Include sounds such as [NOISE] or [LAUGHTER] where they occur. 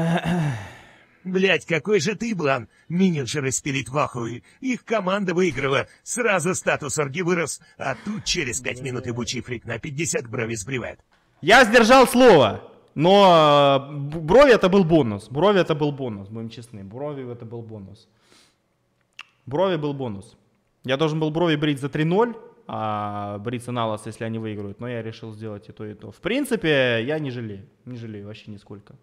[CLEARS THROAT] Блять, какой же ты, Блан! Менеджеры спилит в ахуе. Их команда выиграла. Сразу статус орги вырос, а тут через пять минут и ебучий фрик на 50 брови сбривает. Я сдержал слово. Но э, брови это был бонус. Брови это был бонус, будем честны. Брови это был бонус. Брови был бонус. Я должен был брови брить за 3-0, а брить аналоз, если они выиграют. Но я решил сделать и то, и то. В принципе, я не жалею. Не жалею вообще нисколько.